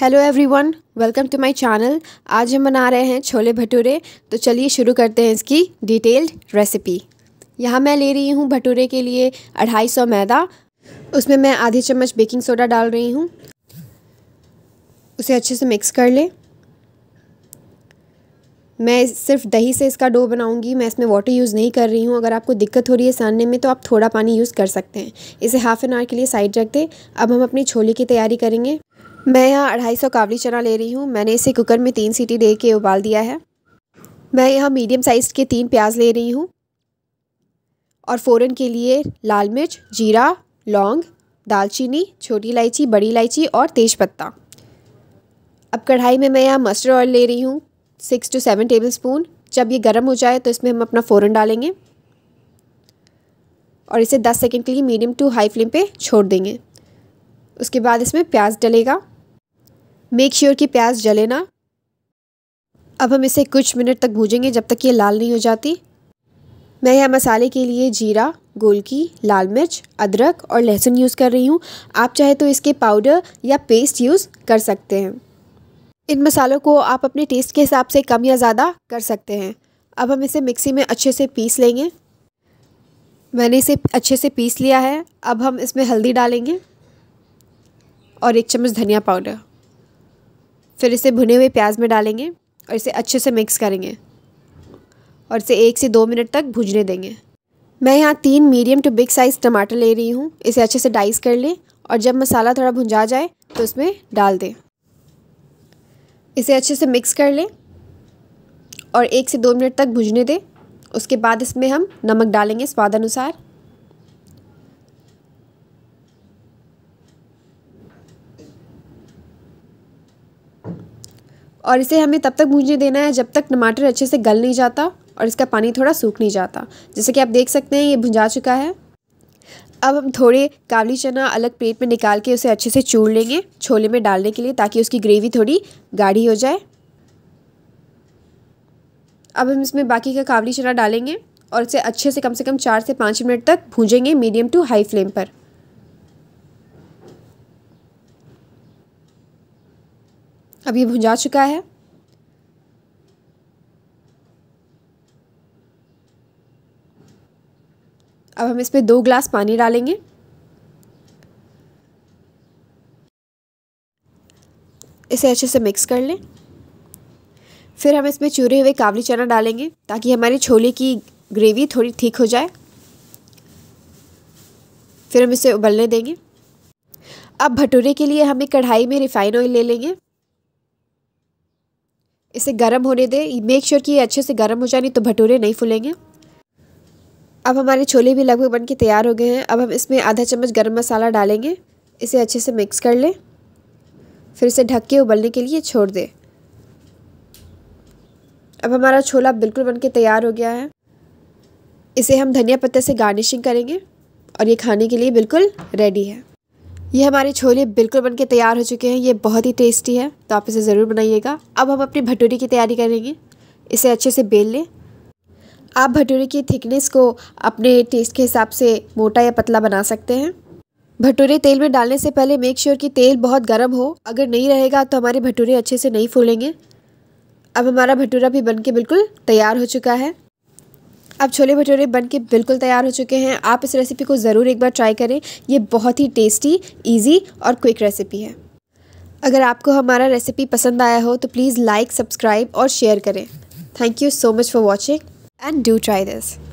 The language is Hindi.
hello everyone welcome to my channel आज हम बना रहे हैं छोले भटूरे तो चलिए शुरू करते हैं इसकी डिटेल्ड रेसिपी यहाँ मैं ले रही हूँ भटूरे के लिए अढ़ाई सौ मैदा उसमें मैं आधे चम्मच बेकिंग सोडा डाल रही हूँ उसे अच्छे से मिक्स कर लें मैं सिर्फ दही से इसका डो बनाऊंगी मैं इसमें वाटर यूज़ नहीं कर रही हूँ अगर आपको दिक्कत हो रही है सानने में तो आप थोड़ा पानी यूज़ कर सकते हैं इसे हाफ़ एन आवर के लिए साइड रख दें अब हम अपनी छोले की तैयारी करेंगे मैं यहाँ अढ़ाई सौ काबली चना ले रही हूँ मैंने इसे कुकर में तीन सीटी दे के उबाल दिया है मैं यहाँ मीडियम साइज़ के तीन प्याज ले रही हूँ और फ़ौरन के लिए लाल मिर्च जीरा लौंग दालचीनी छोटी इलायची बड़ी इलायची और तेज़पत्ता अब कढ़ाई में मैं यहाँ मस्टर्ड ऑयल ले रही हूँ six to seven tablespoon जब ये गर्म हो जाए तो इसमें हम अपना फ़ौरन डालेंगे और इसे दस सेकेंड के लिए मीडियम टू हाई फ्लेम पर छोड़ देंगे उसके बाद इसमें प्याज डलेगा मेक श्योर कि प्याज जले ना अब हम इसे कुछ मिनट तक भूजेंगे जब तक ये लाल नहीं हो जाती मैं यहाँ मसाले के लिए जीरा गोलकी लाल मिर्च अदरक और लहसुन यूज़ कर रही हूँ आप चाहे तो इसके पाउडर या पेस्ट यूज़ कर सकते हैं इन मसालों को आप अपने टेस्ट के हिसाब से कम या ज़्यादा कर सकते हैं अब हम इसे मिक्सी में अच्छे से पीस लेंगे मैंने इसे अच्छे से पीस लिया है अब हम इसमें हल्दी डालेंगे और एक चम्मच धनिया पाउडर फिर इसे भुने हुए प्याज में डालेंगे और इसे अच्छे से मिक्स करेंगे और इसे एक से दो मिनट तक भुजने देंगे मैं यहाँ तीन मीडियम टू बिग साइज़ टमाटर ले रही हूँ इसे अच्छे से डाइस कर लें और जब मसाला थोड़ा भुंजा जाए तो इसमें डाल दें इसे अच्छे से मिक्स कर लें और एक से दो मिनट तक भुजने दें उसके बाद इसमें हम नमक डालेंगे स्वाद अनुसार और इसे हमें तब तक भूजने देना है जब तक टमाटर अच्छे से गल नहीं जाता और इसका पानी थोड़ा सूख नहीं जाता जैसे कि आप देख सकते हैं ये भुंजा चुका है अब हम थोड़े काबली चना अलग प्लेट में निकाल के उसे अच्छे से चूर लेंगे छोले में डालने के लिए ताकि उसकी ग्रेवी थोड़ी गाढ़ी हो जाए अब हम इसमें बाकी का काबली चना डालेंगे और इसे अच्छे से कम से कम चार से पाँच मिनट तक भूजेंगे मीडियम टू हाई फ्लेम पर अब ये भुंजा चुका है अब हम इसमें दो ग्लास पानी डालेंगे इसे अच्छे से मिक्स कर लें फिर हम इसमें चूरे हुए काबली चना डालेंगे ताकि हमारे छोले की ग्रेवी थोड़ी ठीक हो जाए फिर हम इसे उबलने देंगे अब भटूरे के लिए हम एक कढ़ाई में रिफ़ाइन ऑयल ले लेंगे इसे गर्म होने दें मेक श्योर कि ये अच्छे से गर्म हो जाए नहीं तो भटूरे नहीं फूलेंगे अब हमारे छोले भी लगभग बन के तैयार हो गए हैं अब हम इसमें आधा चम्मच गर्म मसाला डालेंगे इसे अच्छे से मिक्स कर लें फिर इसे ढक के उबलने के लिए छोड़ दें अब हमारा छोला बिल्कुल बन के तैयार हो गया है इसे हम धनिया पत्ते से गार्निशिंग करेंगे और ये खाने के लिए बिल्कुल रेडी है ये हमारे छोले बिल्कुल बनके तैयार हो चुके हैं ये बहुत ही टेस्टी है तो आप इसे ज़रूर बनाइएगा अब हम अपनी भटूरे की तैयारी करेंगे इसे अच्छे से बेल लें आप भटूरे की थिकनेस को अपने टेस्ट के हिसाब से मोटा या पतला बना सकते हैं भटूरे तेल में डालने से पहले मेक श्योर कि तेल बहुत गर्म हो अगर नहीं रहेगा तो हमारे भटूरे अच्छे से नहीं फूलेंगे अब हमारा भटूरा भी बन बिल्कुल तैयार हो चुका है अब छोले भटूरे बन के बिल्कुल तैयार हो चुके हैं आप इस रेसिपी को ज़रूर एक बार ट्राई करें ये बहुत ही टेस्टी ईजी और क्विक रेसिपी है अगर आपको हमारा रेसिपी पसंद आया हो तो प्लीज़ लाइक सब्सक्राइब और शेयर करें thank you so much for watching and do try this